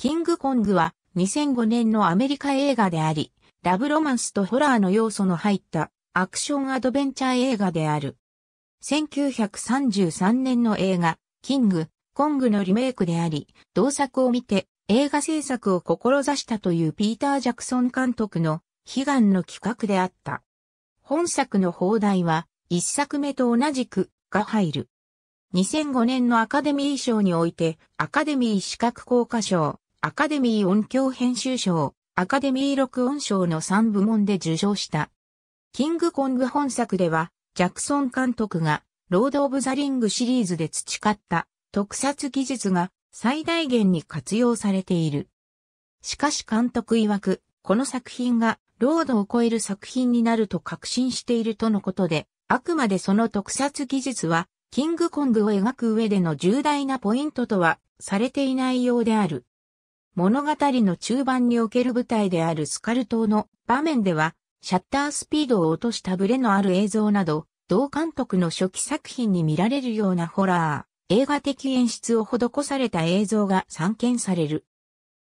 キングコングは2005年のアメリカ映画であり、ラブロマンスとホラーの要素の入ったアクションアドベンチャー映画である。1933年の映画、キング、コングのリメイクであり、同作を見て映画制作を志したというピーター・ジャクソン監督の悲願の企画であった。本作の放題は、一作目と同じくが入る。2005年のアカデミー賞においてアカデミー資格効果賞、アカデミー音響編集賞、アカデミー録音賞の3部門で受賞した。キングコング本作では、ジャクソン監督が、ロード・オブ・ザ・リングシリーズで培った特撮技術が最大限に活用されている。しかし監督曰く、この作品がロードを超える作品になると確信しているとのことで、あくまでその特撮技術は、キングコングを描く上での重大なポイントとはされていないようである。物語の中盤における舞台であるスカル島の場面では、シャッタースピードを落としたブレのある映像など、同監督の初期作品に見られるようなホラー、映画的演出を施された映像が散見される。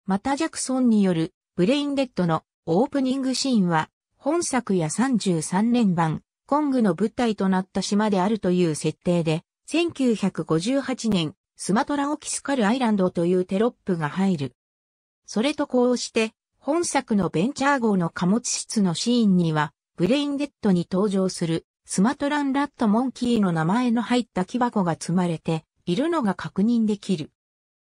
またジャクソンによるブレインデッドのオープニングシーンは、本作や33連版、コングの舞台となった島であるという設定で、1958年、スマトラ沖スカルアイランドというテロップが入る。それとこうして、本作のベンチャー号の貨物室のシーンには、ブレインデッドに登場するスマトランラットモンキーの名前の入った木箱が積まれているのが確認できる。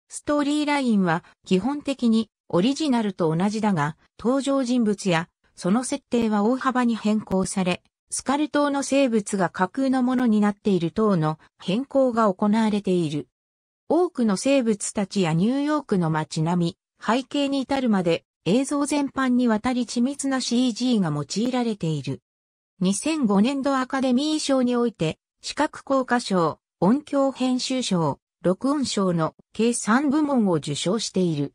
ストーリーラインは基本的にオリジナルと同じだが、登場人物やその設定は大幅に変更され、スカル島の生物が架空のものになっている等の変更が行われている。多くの生物たちやニューヨークの街並み、背景に至るまで映像全般にわたり緻密な CG が用いられている。2005年度アカデミー賞において、視覚効果賞、音響編集賞、録音賞の計3部門を受賞している。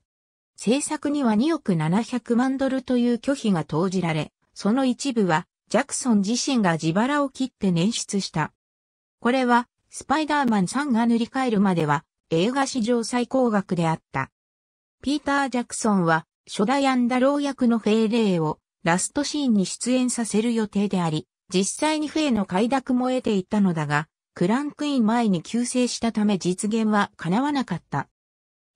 制作には2億700万ドルという拒否が投じられ、その一部はジャクソン自身が自腹を切って捻出した。これはスパイダーマン3が塗り替えるまでは映画史上最高額であった。ピーター・ジャクソンは、初代アンダロー役のフェイ・レイをラストシーンに出演させる予定であり、実際にフェイの快諾も得ていたのだが、クランクイン前に急性したため実現は叶わなかった。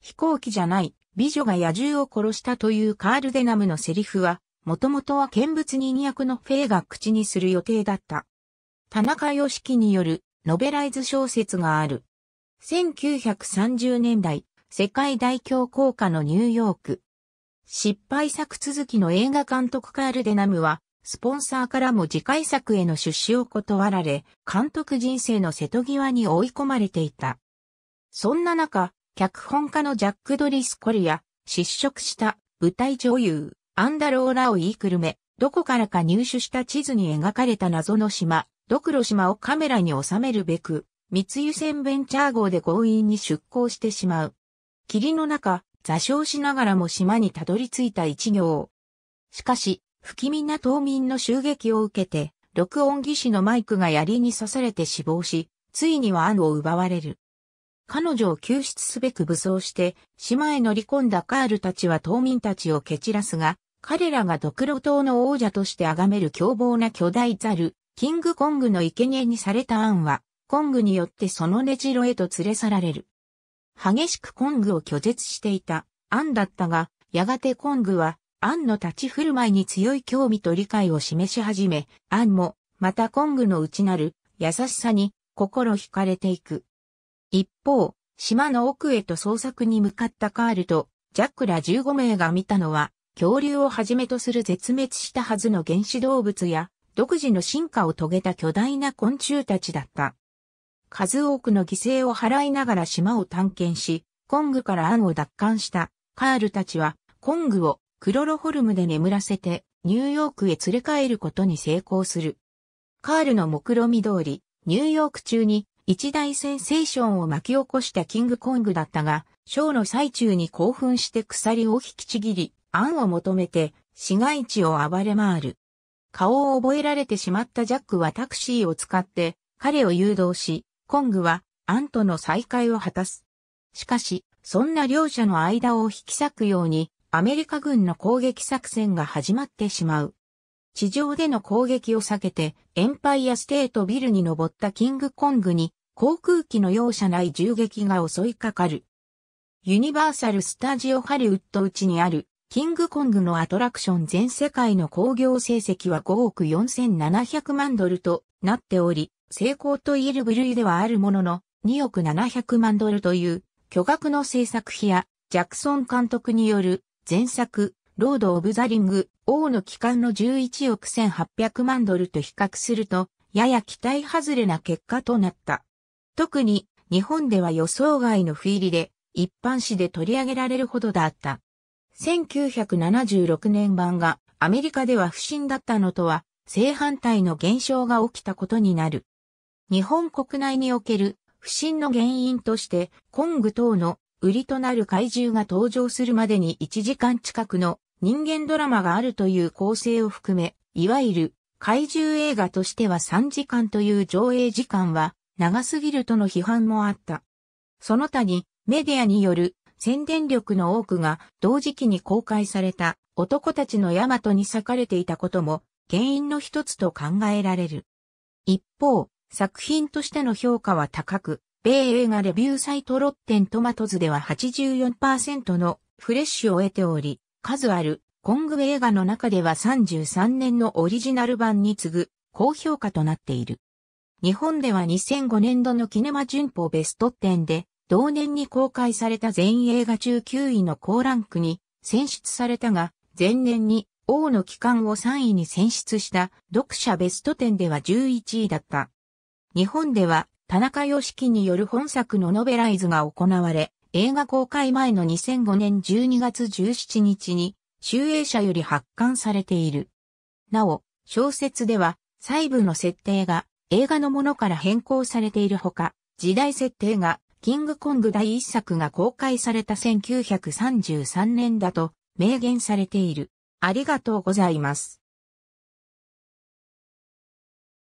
飛行機じゃない、美女が野獣を殺したというカール・デナムのセリフは、もともとは見物人役のフェイが口にする予定だった。田中良樹によるノベライズ小説がある。1930年代、世界大恐慌下のニューヨーク。失敗作続きの映画監督カール・デナムは、スポンサーからも次回作への出資を断られ、監督人生の瀬戸際に追い込まれていた。そんな中、脚本家のジャック・ドリスコルや、失職した舞台女優、アンダローラを言いくるめ、どこからか入手した地図に描かれた謎の島、ドクロ島をカメラに収めるべく、密輸船ベンチャー号で強引に出港してしまう。霧の中、座礁しながらも島にたどり着いた一行。しかし、不気味な島民の襲撃を受けて、録音技師のマイクが槍に刺されて死亡し、ついにはアンを奪われる。彼女を救出すべく武装して、島へ乗り込んだカールたちは島民たちを蹴散らすが、彼らがドクロ島の王者として崇める凶暴な巨大ザル、キングコングの生贄にされたアンは、コングによってその根城へと連れ去られる。激しくコングを拒絶していたアンだったが、やがてコングはアンの立ち振る舞いに強い興味と理解を示し始め、アンもまたコングの内なる優しさに心惹かれていく。一方、島の奥へと捜索に向かったカールとジャックら15名が見たのは、恐竜をはじめとする絶滅したはずの原始動物や、独自の進化を遂げた巨大な昆虫たちだった。数多くの犠牲を払いながら島を探検し、コングからアンを奪還したカールたちは、コングをクロロホルムで眠らせて、ニューヨークへ連れ帰ることに成功する。カールの目論見通り、ニューヨーク中に一大センセーションを巻き起こしたキングコングだったが、ショーの最中に興奮して鎖を引きちぎり、アンを求めて市街地を暴れ回る。顔を覚えられてしまったジャックはタクシーを使って彼を誘導し、コングはアンとの再会を果たす。しかし、そんな両者の間を引き裂くように、アメリカ軍の攻撃作戦が始まってしまう。地上での攻撃を避けて、エンパイアステートビルに登ったキングコングに、航空機の容赦ない銃撃が襲いかかる。ユニバーサル・スタジオ・ハリウッド内にある、キングコングのアトラクション全世界の興行成績は5億4700万ドルとなっており、成功と言える部類ではあるものの、2億700万ドルという巨額の制作費や、ジャクソン監督による前作、ロード・オブ・ザ・リング、王の期間の11億1800万ドルと比較すると、やや期待外れな結果となった。特に、日本では予想外の不入りで、一般紙で取り上げられるほどだった。1976年版がアメリカでは不審だったのとは正反対の現象が起きたことになる。日本国内における不振の原因として、コング等の売りとなる怪獣が登場するまでに1時間近くの人間ドラマがあるという構成を含め、いわゆる怪獣映画としては3時間という上映時間は長すぎるとの批判もあった。その他にメディアによる宣伝力の多くが同時期に公開された男たちのヤマトに裂かれていたことも原因の一つと考えられる。一方、作品としての評価は高く、米映画レビューサイトロッテントマトズでは84%のフレッシュを得ており、数あるコング映画の中では33年のオリジナル版に次ぐ高評価となっている。日本では2005年度のキネマ旬報ベスト10で、同年に公開された全映画中9位の高ランクに選出されたが、前年に王の期間を3位に選出した読者ベスト10では11位だった。日本では田中良樹による本作のノベライズが行われ、映画公開前の2005年12月17日に、集英社より発刊されている。なお、小説では、細部の設定が映画のものから変更されているほか、時代設定が、キングコング第一作が公開された1933年だと明言されている。ありがとうございます。